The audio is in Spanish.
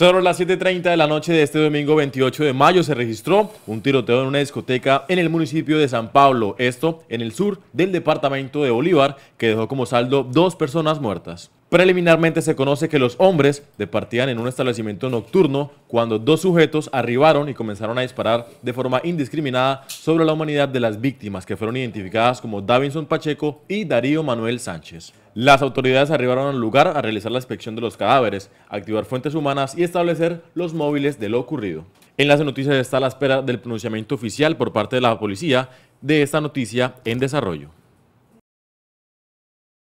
a las 7.30 de la noche de este domingo 28 de mayo se registró un tiroteo en una discoteca en el municipio de San Pablo, esto en el sur del departamento de Bolívar, que dejó como saldo dos personas muertas. Preliminarmente se conoce que los hombres departían en un establecimiento nocturno cuando dos sujetos arribaron y comenzaron a disparar de forma indiscriminada sobre la humanidad de las víctimas que fueron identificadas como Davinson Pacheco y Darío Manuel Sánchez. Las autoridades arribaron al lugar a realizar la inspección de los cadáveres, activar fuentes humanas y establecer los móviles de lo ocurrido. En las noticias está a la espera del pronunciamiento oficial por parte de la policía de esta noticia en desarrollo.